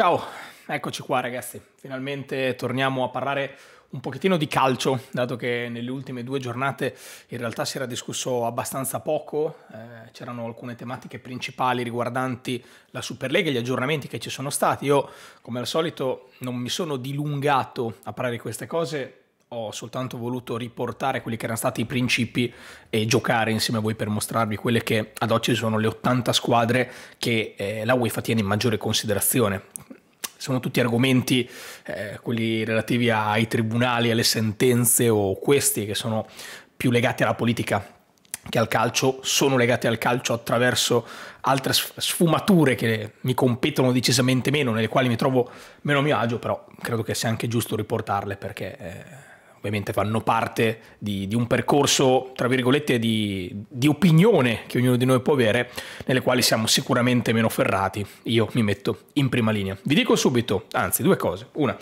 Ciao, eccoci qua ragazzi, finalmente torniamo a parlare un pochettino di calcio, dato che nelle ultime due giornate in realtà si era discusso abbastanza poco, eh, c'erano alcune tematiche principali riguardanti la Superlega e gli aggiornamenti che ci sono stati. Io, come al solito, non mi sono dilungato a parlare di queste cose, ho soltanto voluto riportare quelli che erano stati i principi e giocare insieme a voi per mostrarvi quelle che ad oggi sono le 80 squadre che eh, la UEFA tiene in maggiore considerazione. Sono tutti argomenti, eh, quelli relativi ai tribunali, alle sentenze o questi che sono più legati alla politica che al calcio, sono legati al calcio attraverso altre sfumature che mi competono decisamente meno, nelle quali mi trovo meno a mio agio, però credo che sia anche giusto riportarle perché... Eh, ovviamente fanno parte di, di, un percorso, tra virgolette, di, di, opinione che ognuno di noi può avere, nelle quali siamo sicuramente meno ferrati. Io mi metto in prima linea. Vi dico subito, anzi, due cose. Una,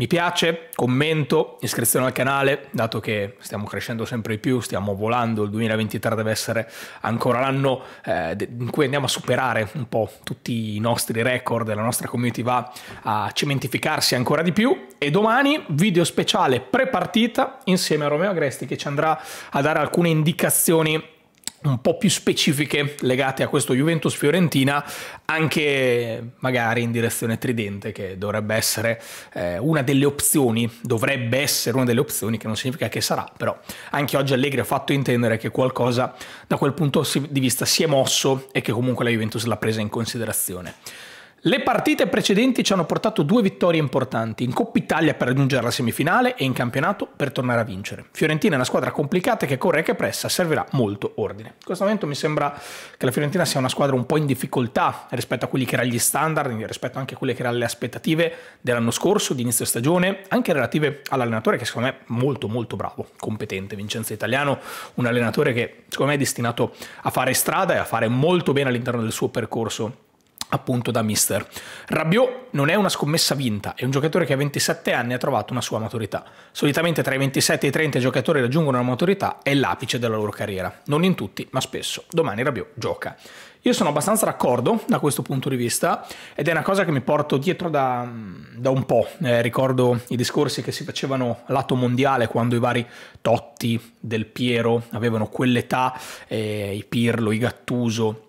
mi piace, commento, iscrizione al canale, dato che stiamo crescendo sempre di più, stiamo volando, il 2023 deve essere ancora l'anno eh, in cui andiamo a superare un po' tutti i nostri record, la nostra community va a cementificarsi ancora di più e domani video speciale pre-partita insieme a Romeo Agresti che ci andrà a dare alcune indicazioni un po' più specifiche legate a questo Juventus Fiorentina, anche magari in direzione tridente, che dovrebbe essere eh, una delle opzioni, dovrebbe essere una delle opzioni, che non significa che sarà, però anche oggi Allegri ha fatto intendere che qualcosa da quel punto di vista si è mosso e che comunque la Juventus l'ha presa in considerazione. Le partite precedenti ci hanno portato due vittorie importanti, in Coppa Italia per raggiungere la semifinale e in campionato per tornare a vincere. Fiorentina è una squadra complicata che corre e che pressa, servirà molto ordine. In questo momento mi sembra che la Fiorentina sia una squadra un po' in difficoltà rispetto a quelli che erano gli standard, rispetto anche a quelle che erano le aspettative dell'anno scorso, di inizio stagione, anche relative all'allenatore che secondo me è molto molto bravo, competente, Vincenzo Italiano, un allenatore che secondo me è destinato a fare strada e a fare molto bene all'interno del suo percorso appunto da Mister. Rabiot non è una scommessa vinta, è un giocatore che a 27 anni ha trovato una sua maturità. Solitamente tra i 27 e i 30 giocatori raggiungono la maturità, è l'apice della loro carriera. Non in tutti, ma spesso. Domani Rabiot gioca. Io sono abbastanza d'accordo da questo punto di vista ed è una cosa che mi porto dietro da, da un po'. Eh, ricordo i discorsi che si facevano lato mondiale quando i vari Totti, Del Piero avevano quell'età, eh, i Pirlo, i Gattuso,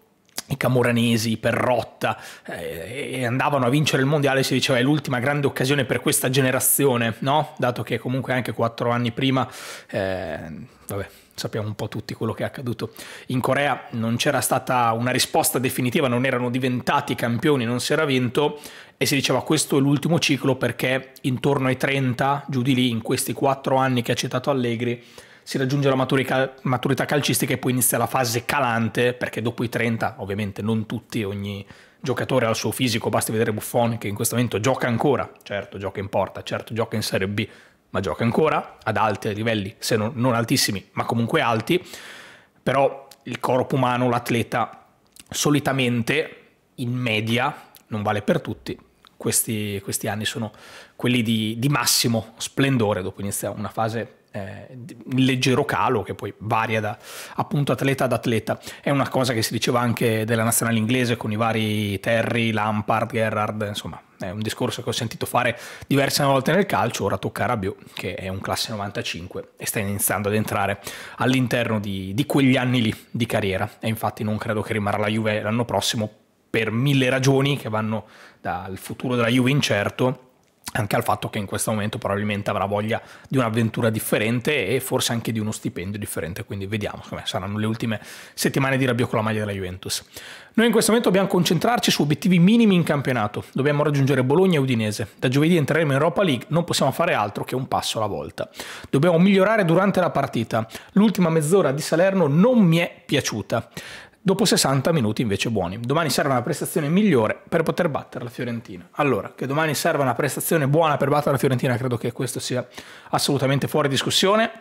i camoranesi, per rotta eh, andavano a vincere il mondiale, si diceva è l'ultima grande occasione per questa generazione, no? Dato che comunque anche quattro anni prima, eh, vabbè, sappiamo un po' tutti quello che è accaduto. In Corea non c'era stata una risposta definitiva, non erano diventati campioni, non si era vinto e si diceva questo è l'ultimo ciclo perché intorno ai 30, giù di lì, in questi quattro anni che ha citato Allegri, si raggiunge la maturica, maturità calcistica e poi inizia la fase calante, perché dopo i 30, ovviamente non tutti, ogni giocatore ha il suo fisico, basti vedere Buffon che in questo momento gioca ancora, certo gioca in porta, certo gioca in Serie B, ma gioca ancora ad alti livelli, se non, non altissimi, ma comunque alti, però il corpo umano, l'atleta, solitamente in media, non vale per tutti, questi, questi anni sono quelli di, di massimo splendore, dopo inizia una fase eh, in leggero calo che poi varia da appunto atleta ad atleta. È una cosa che si diceva anche della nazionale inglese con i vari Terry, Lampard, Gerrard, insomma è un discorso che ho sentito fare diverse volte nel calcio, ora tocca a Rabiot che è un classe 95 e sta iniziando ad entrare all'interno di, di quegli anni lì di carriera e infatti non credo che rimarrà la Juve l'anno prossimo per mille ragioni che vanno dal futuro della Juve incerto anche al fatto che in questo momento probabilmente avrà voglia di un'avventura differente e forse anche di uno stipendio differente, quindi vediamo, come saranno le ultime settimane di rabbia con la maglia della Juventus. Noi in questo momento dobbiamo concentrarci su obiettivi minimi in campionato, dobbiamo raggiungere Bologna e Udinese, da giovedì entreremo in Europa League, non possiamo fare altro che un passo alla volta. Dobbiamo migliorare durante la partita, l'ultima mezz'ora di Salerno non mi è piaciuta dopo 60 minuti invece buoni. Domani serve una prestazione migliore per poter battere la Fiorentina. Allora, che domani serva una prestazione buona per battere la Fiorentina, credo che questo sia assolutamente fuori discussione.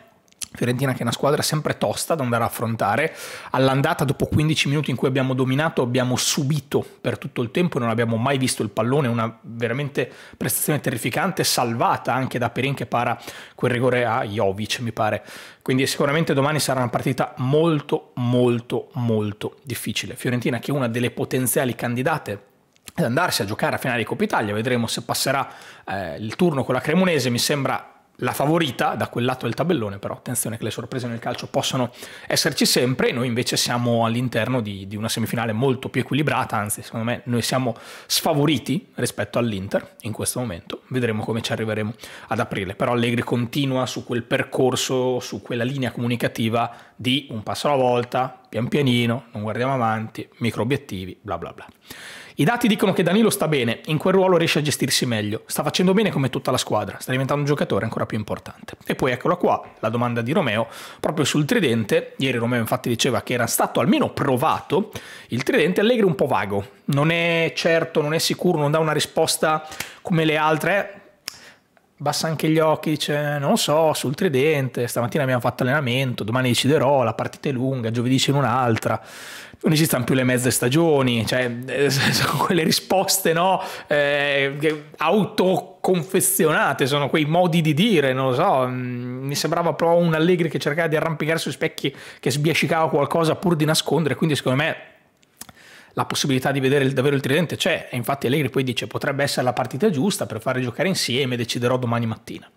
Fiorentina che è una squadra sempre tosta da andare a affrontare, all'andata dopo 15 minuti in cui abbiamo dominato abbiamo subito per tutto il tempo, non abbiamo mai visto il pallone, una veramente prestazione terrificante, salvata anche da Perin che para quel rigore a Jovic mi pare, quindi sicuramente domani sarà una partita molto molto molto difficile, Fiorentina che è una delle potenziali candidate ad andarsi a giocare a finale di Coppa Italia, vedremo se passerà eh, il turno con la Cremonese, mi sembra la favorita da quel lato del tabellone, però attenzione che le sorprese nel calcio possono esserci sempre, noi invece siamo all'interno di, di, una semifinale molto più equilibrata, anzi secondo me noi siamo sfavoriti rispetto all'Inter in questo momento, vedremo come ci arriveremo ad aprile, però Allegri continua su quel percorso, su quella linea comunicativa di un passo alla volta, pian pianino, non guardiamo avanti, micro obiettivi, bla bla bla. I dati dicono che Danilo sta bene, in quel ruolo riesce a gestirsi meglio, sta facendo bene come tutta la squadra, sta diventando un giocatore ancora più importante. E poi eccola qua, la domanda di Romeo, proprio sul tridente, ieri Romeo infatti diceva che era stato almeno provato, il tridente Allegri un po' vago, non è certo, non è sicuro, non dà una risposta come le altre, basta anche gli occhi, dice non so, sul tridente, stamattina abbiamo fatto allenamento, domani deciderò, la partita è lunga, giovedì c'è un'altra, non esistono più le mezze stagioni, cioè eh, sono quelle risposte no, eh, autoconfezionate, sono quei modi di dire, non lo so, mm, mi sembrava proprio un Allegri che cercava di arrampicare sui specchi, che sbiascicava qualcosa pur di nascondere, quindi secondo me la possibilità di vedere il, davvero il tridente c'è e infatti Allegri poi dice potrebbe essere la partita giusta per fare giocare insieme, deciderò domani mattina.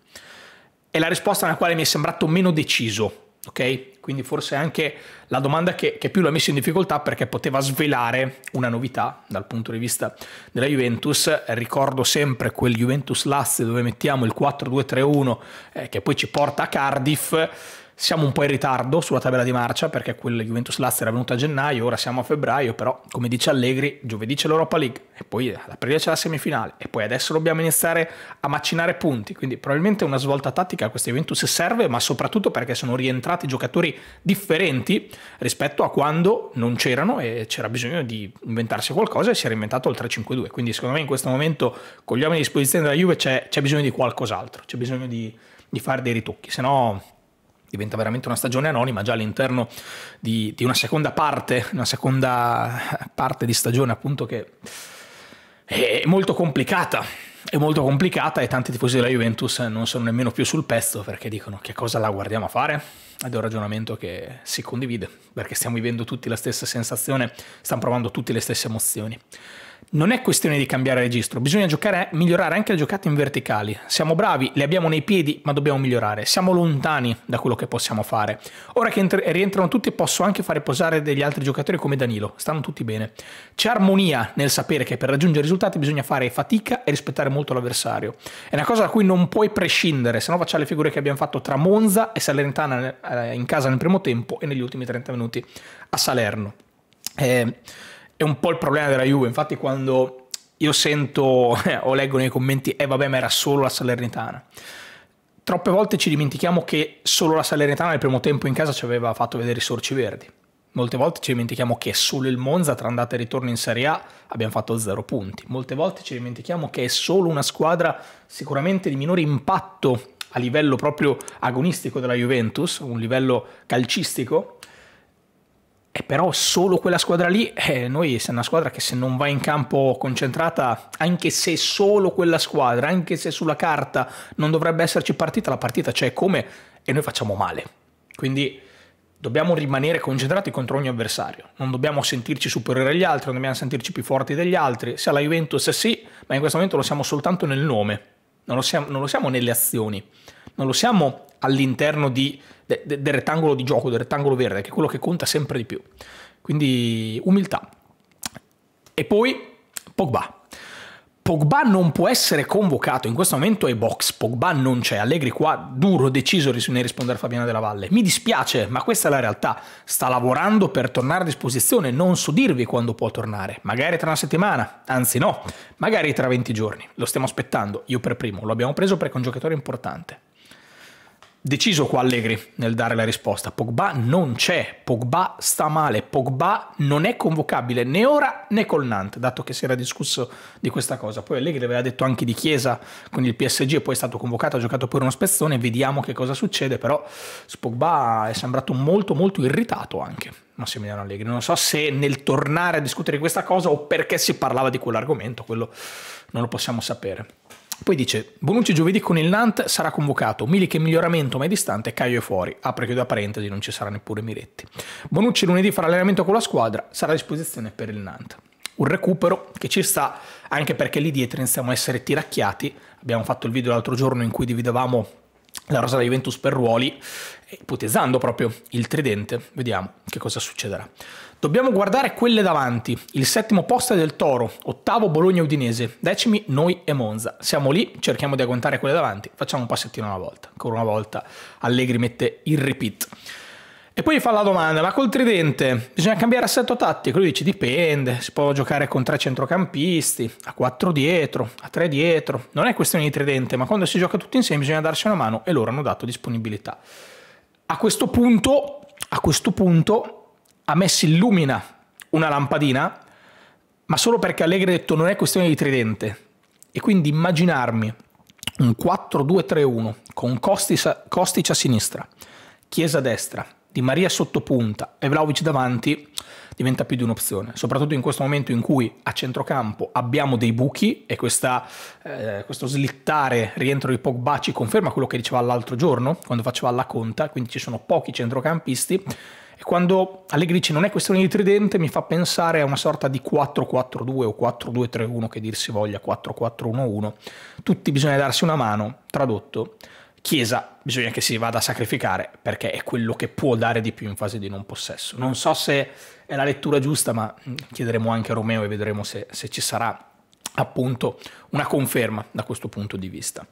È la risposta nella quale mi è sembrato meno deciso, ok? Quindi forse anche la domanda che, che più l'ha messo in difficoltà perché poteva svelare una novità dal punto di vista della Juventus. Ricordo sempre quel Juventus Lazio dove mettiamo il 4-2-3-1 eh, che poi ci porta a Cardiff siamo un po' in ritardo sulla tabella di marcia perché quel Juventus Lazio era venuto a gennaio, ora siamo a febbraio, però come dice Allegri, giovedì c'è l'Europa League e poi ad aprile c'è la semifinale e poi adesso dobbiamo iniziare a macinare punti, quindi probabilmente una svolta tattica a questa Juventus serve, ma soprattutto perché sono rientrati giocatori differenti rispetto a quando non c'erano e c'era bisogno di inventarsi qualcosa e si era inventato il 3-5-2, quindi secondo me in questo momento con gli uomini a disposizione della Juve c'è, c'è bisogno di qualcos'altro, c'è bisogno di, di fare dei ritocchi, se no diventa veramente una stagione anonima già all'interno di, di una seconda parte, una seconda parte di stagione appunto che è molto complicata, è molto complicata e tanti tifosi della Juventus non sono nemmeno più sul pezzo perché dicono che cosa la guardiamo a fare ed è un ragionamento che si condivide perché stiamo vivendo tutti la stessa sensazione, stiamo provando tutte le stesse emozioni. Non è questione di cambiare registro, bisogna giocare, migliorare anche le giocate in verticali. Siamo bravi, le abbiamo nei piedi, ma dobbiamo migliorare. Siamo lontani da quello che possiamo fare. Ora che rientrano tutti posso anche fare posare degli altri giocatori come Danilo, stanno tutti bene. C'è armonia nel sapere che per raggiungere risultati bisogna fare fatica e rispettare molto l'avversario. È una cosa da cui non puoi prescindere, se no facciamo le figure che abbiamo fatto tra Monza e Salernitana eh, in casa nel primo tempo e negli ultimi 30 minuti a Salerno. Eh, è un po' il problema della Juve. Infatti, quando io sento eh, o leggo nei commenti, eh vabbè, ma era solo la Salernitana. Troppe volte ci dimentichiamo che solo la Salernitana nel primo tempo in casa ci aveva fatto vedere i sorci verdi. Molte volte ci dimentichiamo che solo il Monza tra andata e ritorno in Serie A abbiamo fatto zero punti. Molte volte ci dimentichiamo che è solo una squadra sicuramente di minore impatto a livello proprio agonistico della Juventus, un livello calcistico, e eh, però solo quella squadra lì, eh, noi siamo una squadra che se non va in campo concentrata, anche se solo quella squadra, anche se sulla carta non dovrebbe esserci partita, la partita c'è come e noi facciamo male. Quindi dobbiamo rimanere concentrati contro ogni avversario, non dobbiamo sentirci superiori agli altri, non dobbiamo sentirci più forti degli altri, se la Juventus sì, ma in questo momento lo siamo soltanto nel nome, non lo siamo, non lo siamo nelle azioni, non lo siamo all'interno di, de, de, del rettangolo di gioco, del rettangolo verde, che è quello che conta sempre di più. Quindi umiltà. E poi Pogba. Pogba non può essere convocato, in questo momento ai box, Pogba non c'è, Allegri qua duro, deciso nel rispondere a Fabiana della Valle. Mi dispiace, ma questa è la realtà, sta lavorando per tornare a disposizione, non so dirvi quando può tornare, magari tra una settimana, anzi no, magari tra 20 giorni, lo stiamo aspettando, io per primo, lo abbiamo preso perché è un giocatore importante. Deciso qua Allegri nel dare la risposta, Pogba non c'è, Pogba sta male, Pogba non è convocabile né ora né col Nantes, dato che si era discusso di questa cosa. Poi Allegri aveva detto anche di Chiesa con il PSG, poi è stato convocato, ha giocato pure uno spezzone, vediamo che cosa succede, però Pogba è sembrato molto molto irritato anche Massimiliano Allegri. Non so se nel tornare a discutere di questa cosa o perché si parlava di quell'argomento, quello non lo possiamo sapere. Poi dice, Bonucci giovedì con il Nantes sarà convocato, Milik in miglioramento ma è distante, Caio è fuori, apre chiudo la parentesi, non ci sarà neppure Miretti. Bonucci lunedì farà allenamento con la squadra, sarà a disposizione per il Nantes. Un recupero che ci sta anche perché lì dietro iniziamo a essere tiracchiati, abbiamo fatto il video l'altro giorno in cui dividevamo la rosa da Juventus per ruoli, eh, ipotizzando proprio il tridente, vediamo che cosa succederà. Dobbiamo guardare quelle davanti, il settimo posto è del Toro, ottavo Bologna-Udinese, decimi noi e Monza. Siamo lì, cerchiamo di agguantare quelle davanti, facciamo un passettino alla volta. Ancora una volta Allegri mette il repeat. E poi fa la domanda, ma col tridente bisogna cambiare assetto tattico? Lui dice dipende, si può giocare con tre centrocampisti, a quattro dietro, a tre dietro. Non è questione di tridente, ma quando si gioca tutti insieme bisogna darsi una mano e loro hanno dato disponibilità. A questo punto, a questo punto a me si illumina una lampadina, ma solo perché Allegri ha detto non è questione di tridente. E quindi immaginarmi un 4-2-3-1 con Kostic a sinistra, Chiesa a destra, Di Maria sottopunta e Vlaovic davanti diventa più di un'opzione, soprattutto in questo momento in cui a centrocampo abbiamo dei buchi e questa, eh, questo slittare rientro di Pogba ci conferma quello che diceva l'altro giorno quando faceva la conta, quindi ci sono pochi centrocampisti e quando Allegri dice non è questione di tridente, mi fa pensare a una sorta di 4-4-2 o 4-2-3-1 che dir si voglia, 4-4-1-1. Tutti bisogna darsi una mano, tradotto. Chiesa bisogna che si vada a sacrificare perché è quello che può dare di più in fase di non possesso. Non so se è la lettura giusta, ma chiederemo anche a Romeo e vedremo se, se ci sarà appunto una conferma da questo punto di vista.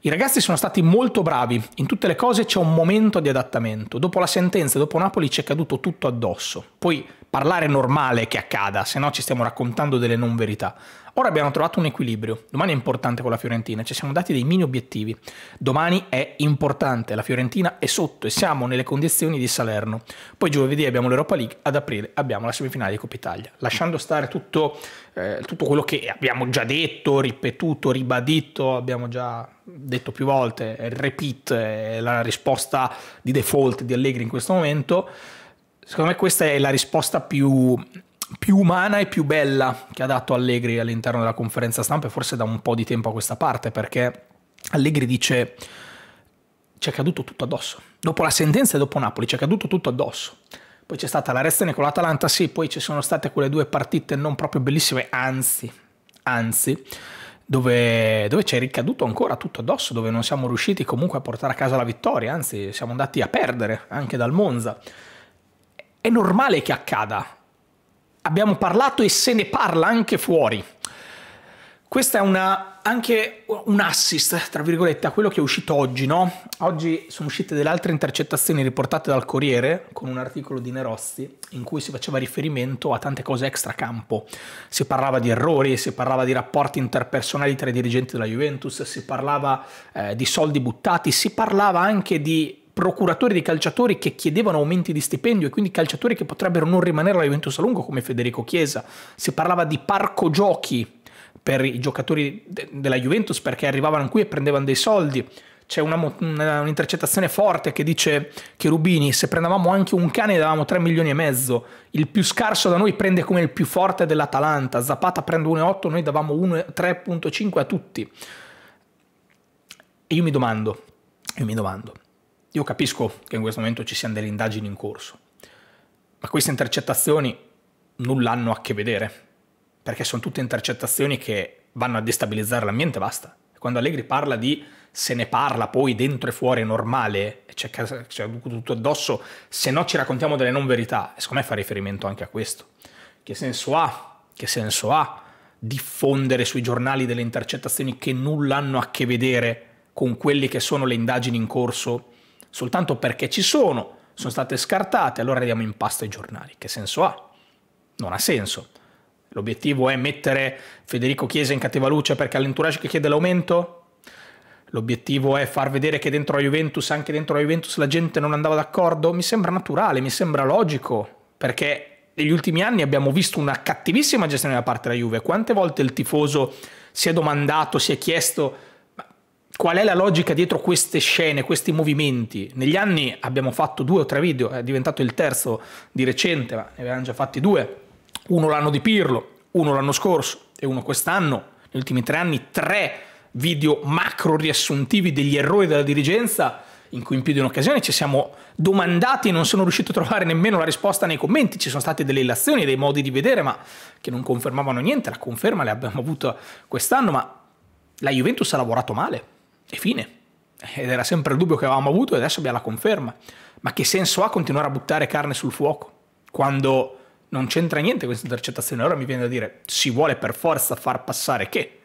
I ragazzi sono stati molto bravi, in tutte le cose c'è un momento di adattamento. Dopo la sentenza, dopo Napoli ci è caduto tutto addosso. Poi parlare normale che accada, se no ci stiamo raccontando delle non verità. Ora abbiamo trovato un equilibrio. Domani è importante con la Fiorentina, ci siamo dati dei mini obiettivi. Domani è importante, la Fiorentina è sotto e siamo nelle condizioni di Salerno. Poi giovedì abbiamo l'Europa League, ad aprile abbiamo la semifinale di Coppa Italia. Lasciando stare tutto, eh, tutto quello che abbiamo già detto, ripetuto ripetuto, ribadito, abbiamo già detto più volte, il repeat è la risposta di default di Allegri in questo momento, secondo me questa è la risposta più, più umana e più bella che ha dato Allegri all'interno della conferenza stampa e forse da un po' di tempo a questa parte perché Allegri dice ci è caduto tutto addosso. Dopo la sentenza e dopo Napoli ci è caduto tutto addosso. Poi c'è stata la reazione con l'Atalanta, sì, poi ci sono state quelle due partite non proprio bellissime, anzi, anzi, dove, dove ci è ricaduto ancora tutto addosso, dove non siamo riusciti comunque a portare a casa la vittoria, anzi siamo andati a perdere anche dal Monza. È normale che accada. Abbiamo parlato e se ne parla anche fuori questa è una, anche un assist, tra virgolette, a quello che è uscito oggi, no? Oggi sono uscite delle altre intercettazioni riportate dal Corriere con un articolo di Nerozzi in cui si faceva riferimento a tante cose extracampo. Si parlava di errori, si parlava di rapporti interpersonali tra i dirigenti della Juventus, si parlava eh, di soldi buttati, si parlava anche di procuratori di calciatori che chiedevano aumenti di stipendio e quindi calciatori che potrebbero non rimanere alla Juventus a lungo come Federico Chiesa. Si parlava di parco giochi per i giocatori de della Juventus perché arrivavano qui e prendevano dei soldi. C'è un'intercettazione forte che dice che Rubini, se prendevamo anche un cane, davamo 3 milioni e mezzo. Il più scarso da noi prende come il più forte dell'Atalanta. Zapata prende 1,8, noi davamo 3,5 a tutti. E io mi domando, io mi domando, io capisco che in questo momento ci siano delle indagini in corso, ma queste intercettazioni nulla hanno a che vedere perché sono tutte intercettazioni che vanno a destabilizzare l'ambiente, basta. Quando Allegri parla di se ne parla poi dentro e fuori è normale, c'è, c'è tutto addosso, se no ci raccontiamo delle non verità, e secondo me fa riferimento anche a questo. Che senso ha? Che senso ha diffondere sui giornali delle intercettazioni che nulla hanno a che vedere con quelle che sono le indagini in corso, soltanto perché ci sono, sono state scartate, allora diamo in pasto ai giornali. Che senso ha? Non ha senso. L'obiettivo è mettere Federico Chiesa in cattiva luce perché all'entourage che chiede l'aumento? L'obiettivo è far vedere che dentro la Juventus, anche dentro la Juventus, la gente non andava d'accordo? Mi sembra naturale, mi sembra logico, perché negli ultimi anni abbiamo visto una cattivissima gestione da parte della Juve. Quante volte il tifoso si è domandato, si è chiesto qual è la logica dietro queste scene, questi movimenti? Negli anni abbiamo fatto due o tre video, è diventato il terzo di recente, ma ne avevamo già fatti due uno l'anno di Pirlo, uno l'anno scorso e uno quest'anno, negli ultimi tre anni, tre video macro riassuntivi degli errori della dirigenza in cui in più di un'occasione ci siamo domandati e non sono riuscito a trovare nemmeno la risposta nei commenti, ci sono state delle illazioni, dei modi di vedere, ma che non confermavano niente, la conferma l'abbiamo avuta quest'anno, ma la Juventus ha lavorato male, e fine. Ed era sempre il dubbio che avevamo avuto e adesso abbiamo la conferma. Ma che senso ha continuare a buttare carne sul fuoco? Quando non c'entra niente questa intercettazione. Allora mi viene da dire, si vuole per forza far passare che?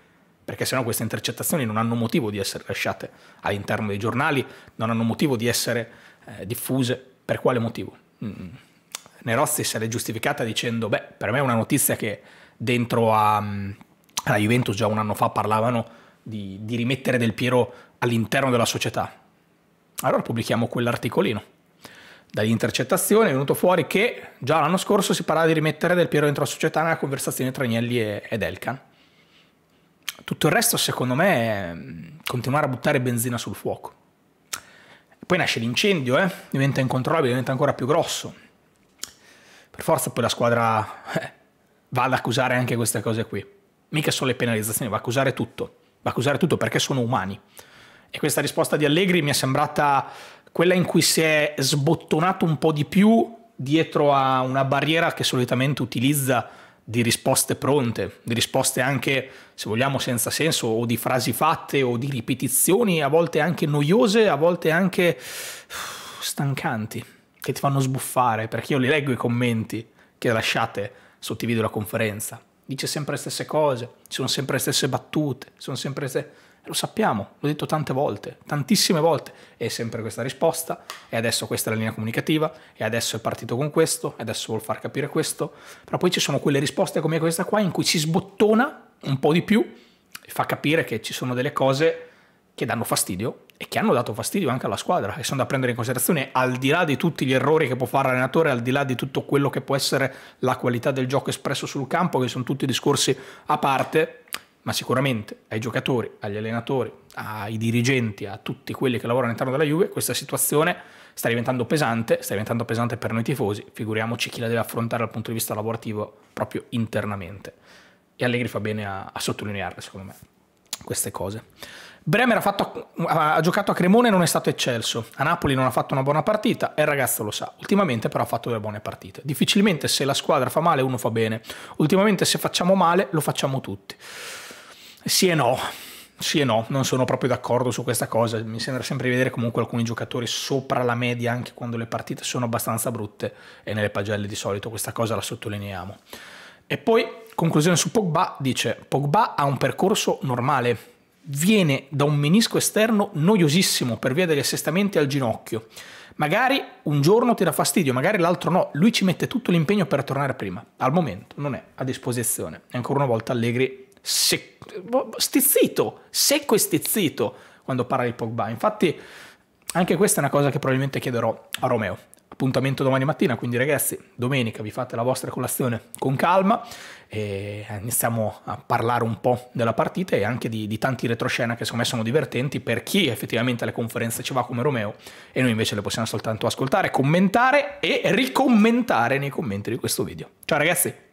Perché sennò queste intercettazioni non hanno motivo di essere lasciate all'interno dei giornali, non hanno motivo di essere eh, diffuse. Per quale motivo? Mm. Nerozzi se l'è giustificata dicendo, beh, per me è una notizia che dentro a, mm, alla Juventus già un anno fa parlavano di, di rimettere Del Piero all'interno della società. Allora pubblichiamo quell'articolino dall'intercettazione è venuto fuori che già l'anno scorso si parlava di rimettere Del Piero dentro la società nella conversazione tra Agnelli e Delcan. Tutto il resto, secondo me, è mm, continuare a buttare benzina sul fuoco. Poi nasce l'incendio, eh? diventa incontrollabile, diventa ancora più grosso. Per forza poi la squadra eh, va ad accusare anche queste cose qui. Mica solo le penalizzazioni, va ad accusare tutto. Va ad accusare tutto perché sono umani. E questa risposta di Allegri mi è sembrata quella in cui si è sbottonato un po' di più dietro a una barriera che solitamente utilizza di risposte pronte, di risposte anche, se vogliamo, senza senso, o di frasi fatte, o di ripetizioni, a volte anche noiose, a volte anche stancanti, che ti fanno sbuffare, perché io li leggo i commenti che lasciate sotto i video della conferenza. Dice sempre le stesse cose, ci sono sempre le stesse battute, sono sempre le stesse lo sappiamo, l'ho detto tante volte, tantissime volte, e sempre questa risposta, e adesso questa è la linea comunicativa, e adesso è partito con questo, e adesso vuol far capire questo, però poi ci sono quelle risposte come questa qua in cui si sbottona un po' di più e fa capire che ci sono delle cose che danno fastidio e che hanno dato fastidio anche alla squadra e sono da prendere in considerazione al di là di tutti gli errori che può fare l'allenatore, al di là di tutto quello che può essere la qualità del gioco espresso sul campo, che sono tutti discorsi a parte, ma sicuramente ai giocatori, agli allenatori, ai dirigenti, a tutti quelli che lavorano all'interno della Juve, questa situazione sta diventando pesante, sta diventando pesante per noi tifosi, figuriamoci chi la deve affrontare dal punto di vista lavorativo proprio internamente. E Allegri fa bene a, a sottolinearle, secondo me, queste cose. Bremer ha, fatto, ha, giocato a Cremone e non è stato eccelso. A Napoli non ha fatto una buona partita e il ragazzo lo sa. Ultimamente però ha fatto delle buone partite. Difficilmente se la squadra fa male uno fa bene. Ultimamente se facciamo male lo facciamo tutti. Sì e no. Sì e no, non sono proprio d'accordo su questa cosa. Mi sembra sempre di vedere comunque alcuni giocatori sopra la media anche quando le partite sono abbastanza brutte e nelle pagelle di solito questa cosa la sottolineiamo. E poi, conclusione su Pogba, dice Pogba ha un percorso normale, viene da un menisco esterno noiosissimo per via degli assestamenti al ginocchio. Magari un giorno ti dà fastidio, magari l'altro no. Lui ci mette tutto l'impegno per tornare prima. Al momento non è a disposizione. E ancora una volta Allegri se, boh, stizzito, secco e stizzito quando parla di Pogba. Infatti, anche questa è una cosa che probabilmente chiederò a Romeo. Appuntamento domani mattina, quindi ragazzi, domenica vi fate la vostra colazione con calma e iniziamo a parlare un po' della partita e anche di, di tanti retroscena che secondo me sono divertenti per chi effettivamente alle conferenze ci va come Romeo e noi invece le possiamo soltanto ascoltare, commentare e ricommentare nei commenti di questo video. Ciao ragazzi!